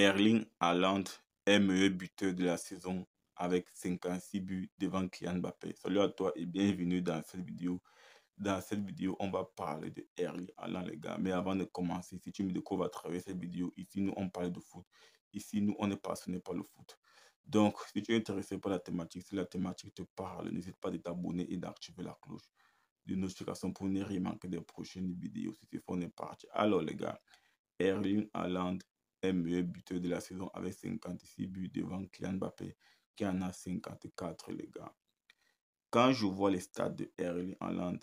Erling Haaland est buteur de la saison avec 56 buts devant Kylian Mbappé. Salut à toi et bienvenue dans cette vidéo. Dans cette vidéo, on va parler de Erling Haaland, les gars. Mais avant de commencer, si tu me découvres à travers cette vidéo, ici, nous, on parle de foot. Ici, nous, on est passionné par le foot. Donc, si tu es intéressé par la thématique, si la thématique te parle, n'hésite pas à t'abonner et d'activer la cloche de notification pour ne rien manquer des prochaines vidéos. Si c'est on est parti. Alors, les gars, Erling Haaland est meilleur buteur de la saison avec 56 buts devant Kylian Mbappé qui en a 54, les gars. Quand je vois les stats de Erling Haaland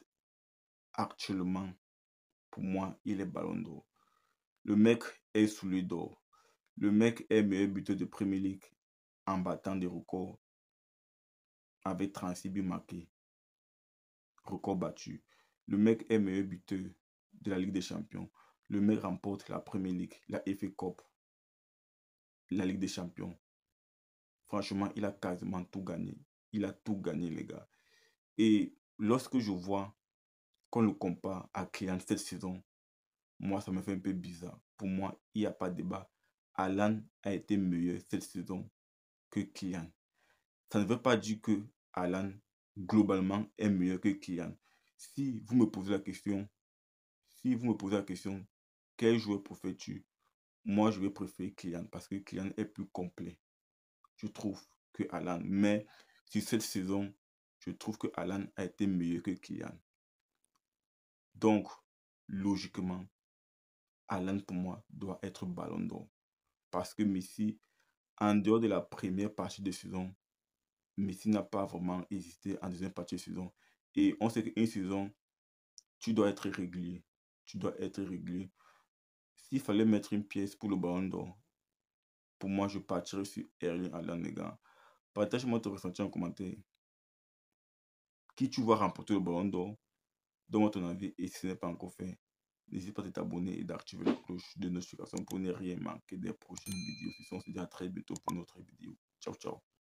actuellement, pour moi, il est ballon d'eau. Le mec est sous le dos. Le mec est meilleur buteur de Premier League en battant des records avec 36 buts marqués. Record battu. Le mec est meilleur buteur de la Ligue des Champions le Mec remporte la Premier Ligue, la FA Cup, la Ligue des Champions. Franchement, il a quasiment tout gagné. Il a tout gagné, les gars. Et lorsque je vois qu'on le compare à Kylian cette saison, moi, ça me fait un peu bizarre. Pour moi, il n'y a pas de débat. Alan a été meilleur cette saison que Kylian. Ça ne veut pas dire que Alan, globalement, est meilleur que Kylian. Si vous me posez la question, si vous me posez la question, quel joueur préfères-tu Moi, je vais préférer Kylian parce que Kylian est plus complet, je trouve, que Alan. Mais sur cette saison, je trouve que Alan a été meilleur que Kylian. Donc, logiquement, Alan pour moi doit être ballon d'or. Parce que Messi, en dehors de la première partie de saison, Messi n'a pas vraiment existé en deuxième partie de saison. Et on sait qu'une saison, tu dois être régulier. Tu dois être régulier. S'il fallait mettre une pièce pour le ballon d'or, pour moi, je partirais sur Erling Haaland, les Partage-moi ton ressenti en commentaire. Qui tu vois remporter le ballon d'or Donne-moi ton avis et si ce n'est pas encore fait, n'hésite pas à t'abonner et d'activer la cloche de notification pour ne rien manquer des prochaines vidéos. Si on se dit à très bientôt pour une autre vidéo. Ciao, ciao.